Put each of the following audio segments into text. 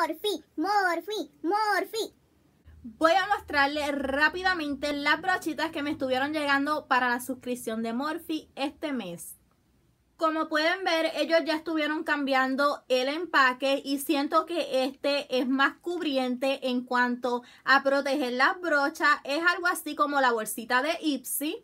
Morphy, Morphy, Morphy. Voy a mostrarles rápidamente las brochitas que me estuvieron llegando para la suscripción de Morphy este mes. Como pueden ver, ellos ya estuvieron cambiando el empaque y siento que este es más cubriente en cuanto a proteger las brochas. Es algo así como la bolsita de Ipsy.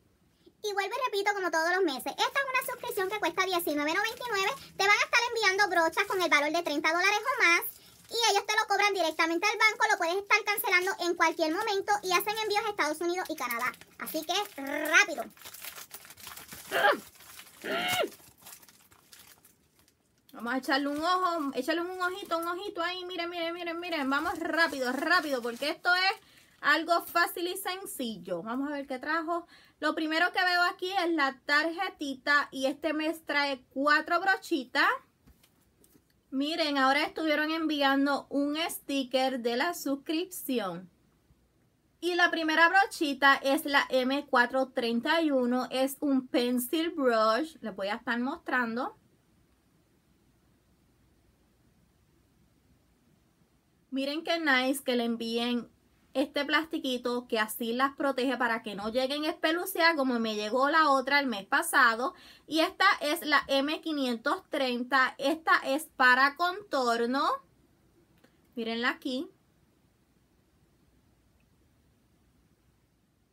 Y vuelvo y repito como todos los meses, esta es una suscripción que cuesta $19.99. Te van a estar enviando brochas con el valor de 30 dólares o más y ellos te lo cobran directamente al banco, lo puedes estar cancelando en cualquier momento y hacen envíos a Estados Unidos y Canadá. Así que rápido. Vamos a echarle un ojo, echarle un ojito, un ojito ahí, miren, miren, miren, miren, vamos rápido, rápido, porque esto es algo fácil y sencillo. Vamos a ver qué trajo. Lo primero que veo aquí es la tarjetita y este mes trae cuatro brochitas. Miren, ahora estuvieron enviando un sticker de la suscripción. Y la primera brochita es la M431, es un pencil brush, les voy a estar mostrando. Miren qué nice que le envíen este plastiquito que así las protege para que no lleguen pelusa como me llegó la otra el mes pasado. Y esta es la M530, esta es para contorno, mírenla aquí.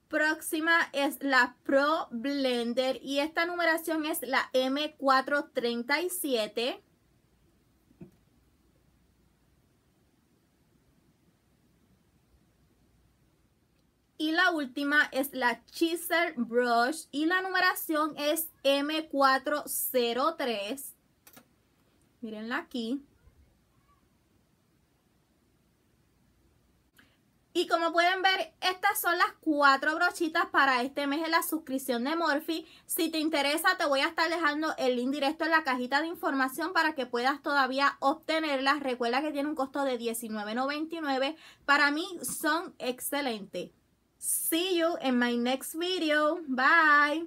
próxima es la Pro Blender y esta numeración es la M437. Y la última es la Chisel Brush y la numeración es M403. Mírenla aquí. Y como pueden ver, estas son las cuatro brochitas para este mes de la suscripción de Morphy. Si te interesa, te voy a estar dejando el link directo en la cajita de información para que puedas todavía obtenerlas. Recuerda que tiene un costo de $19.99. Para mí son excelentes. See you in my next video. Bye.